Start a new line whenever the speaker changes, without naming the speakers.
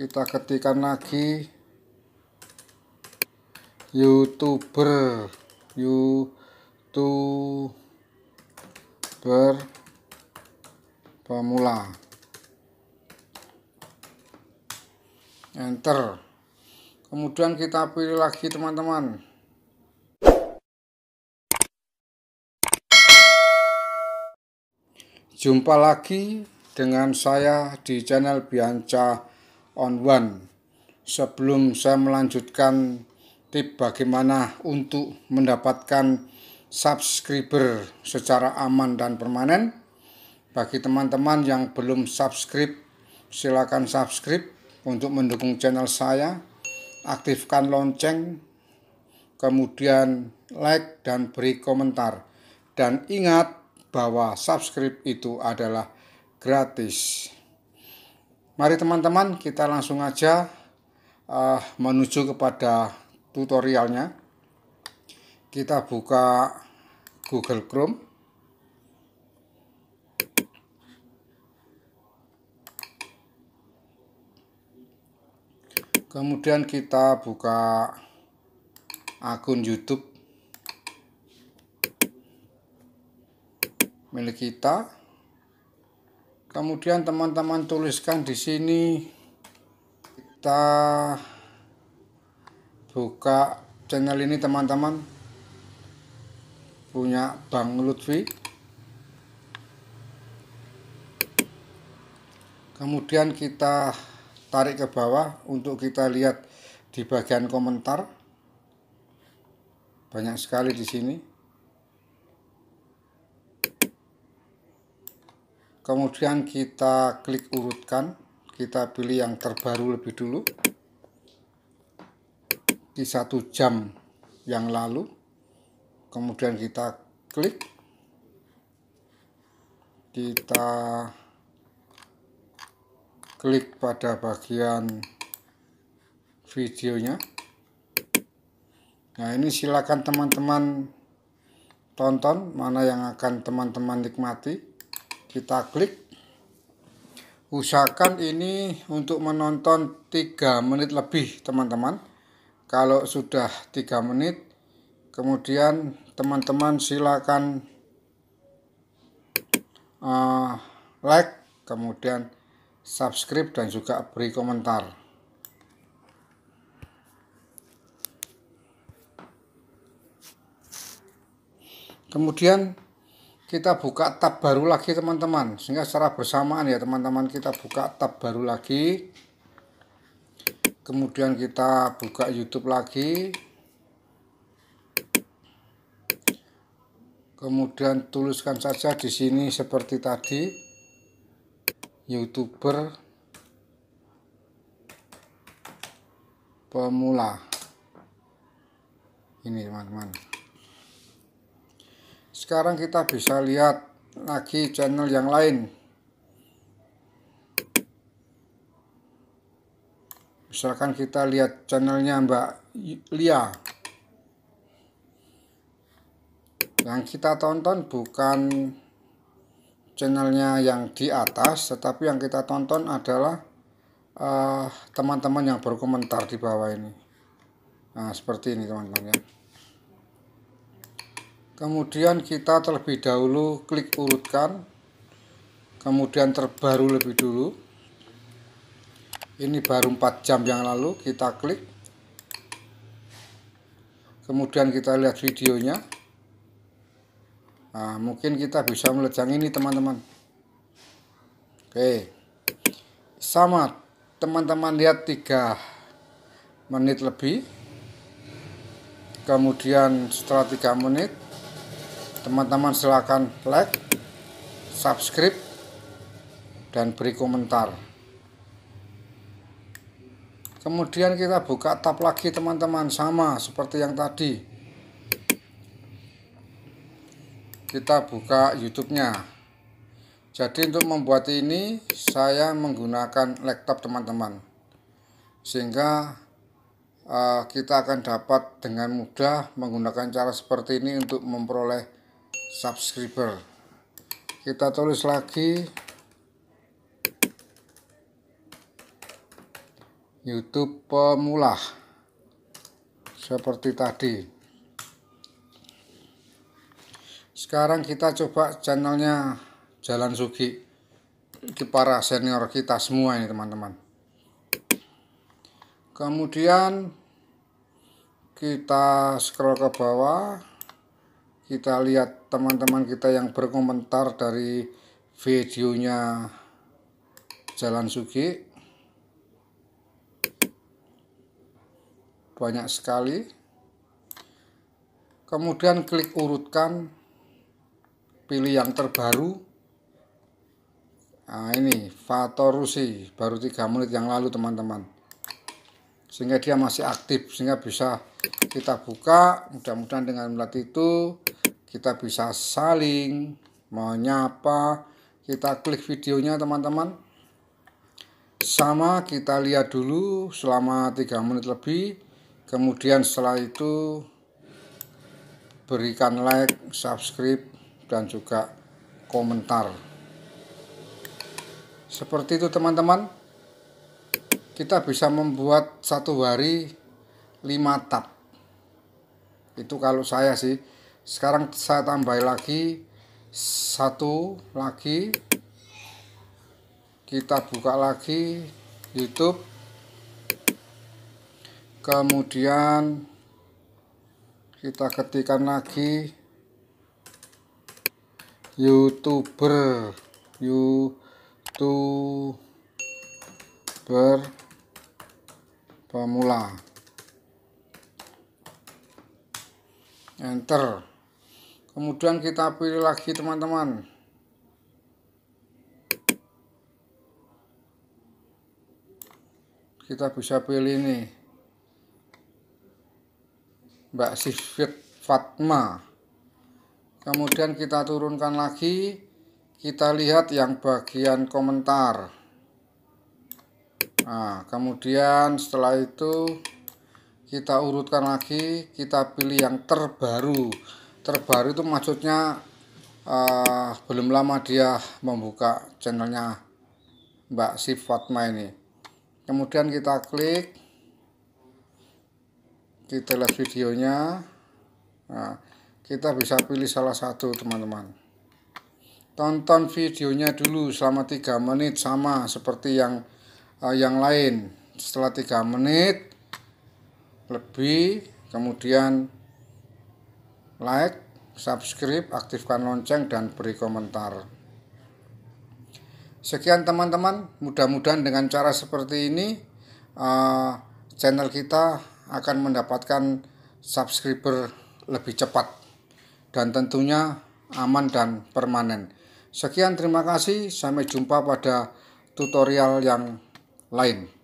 kita ketikkan lagi youtuber youtuber pemula enter kemudian kita pilih lagi teman-teman jumpa lagi dengan saya di channel Bianca on One. Sebelum saya melanjutkan tip bagaimana untuk mendapatkan subscriber secara aman dan permanen, bagi teman-teman yang belum subscribe, silakan subscribe untuk mendukung channel saya. Aktifkan lonceng, kemudian like dan beri komentar. Dan ingat bahwa subscribe itu adalah gratis. Mari teman-teman kita langsung aja uh, menuju kepada tutorialnya. Kita buka Google Chrome. Kemudian kita buka akun YouTube milik kita kemudian teman-teman tuliskan di sini kita buka channel ini teman-teman punya Bang Lutfi kemudian kita tarik ke bawah untuk kita lihat di bagian komentar banyak sekali di sini kemudian kita klik urutkan kita pilih yang terbaru lebih dulu di satu jam yang lalu kemudian kita klik kita klik pada bagian videonya nah ini silakan teman-teman tonton mana yang akan teman-teman nikmati kita klik usahakan ini untuk menonton 3 menit lebih teman-teman kalau sudah 3 menit kemudian teman-teman silakan uh, like kemudian subscribe dan juga beri komentar kemudian kita buka tab baru lagi teman-teman sehingga secara bersamaan ya teman-teman kita buka tab baru lagi kemudian kita buka YouTube lagi kemudian tuliskan saja di sini seperti tadi youtuber pemula ini teman-teman sekarang kita bisa lihat lagi channel yang lain misalkan kita lihat channelnya Mbak Lia yang kita tonton bukan channelnya yang di atas tetapi yang kita tonton adalah eh, teman-teman uh, yang berkomentar di bawah ini nah seperti ini teman-teman ya kemudian kita terlebih dahulu klik urutkan kemudian terbaru lebih dulu ini baru 4 jam yang lalu kita klik kemudian kita lihat videonya nah, mungkin kita bisa melejang ini teman-teman oke sama teman-teman lihat 3 menit lebih kemudian setelah 3 menit teman-teman silahkan like subscribe dan beri komentar kemudian kita buka tab lagi teman-teman sama seperti yang tadi kita buka youtube nya jadi untuk membuat ini saya menggunakan laptop teman-teman sehingga eh, kita akan dapat dengan mudah menggunakan cara seperti ini untuk memperoleh subscriber kita tulis lagi YouTube pemula seperti tadi sekarang kita coba channelnya Jalan Sugi para senior kita semua ini teman-teman kemudian kita scroll ke bawah kita lihat teman-teman kita yang berkomentar dari videonya Jalan Sugi banyak sekali kemudian klik urutkan pilih yang terbaru nah ini Fatorusi baru tiga menit yang lalu teman-teman sehingga dia masih aktif sehingga bisa kita buka mudah-mudahan dengan melatih itu kita bisa saling menyapa kita klik videonya teman-teman sama kita lihat dulu selama tiga menit lebih kemudian setelah itu berikan like subscribe dan juga komentar seperti itu teman-teman kita bisa membuat satu hari lima tab itu kalau saya sih sekarang saya tambah lagi satu lagi kita buka lagi YouTube kemudian kita ketikkan lagi youtuber youtuber pemula enter kemudian kita pilih lagi teman-teman kita bisa pilih ini, Mbak Sifit Fatma kemudian kita turunkan lagi kita lihat yang bagian komentar Nah, kemudian setelah itu kita urutkan lagi, kita pilih yang terbaru. Terbaru itu maksudnya uh, belum lama dia membuka channelnya Mbak Si Fatma ini. Kemudian kita klik, kita lihat videonya. Nah, kita bisa pilih salah satu teman-teman. Tonton videonya dulu selama 3 menit sama seperti yang uh, yang lain setelah tiga menit lebih kemudian like subscribe aktifkan lonceng dan beri komentar sekian teman-teman mudah-mudahan dengan cara seperti ini uh, channel kita akan mendapatkan subscriber lebih cepat dan tentunya aman dan permanen sekian terima kasih sampai jumpa pada tutorial yang lain.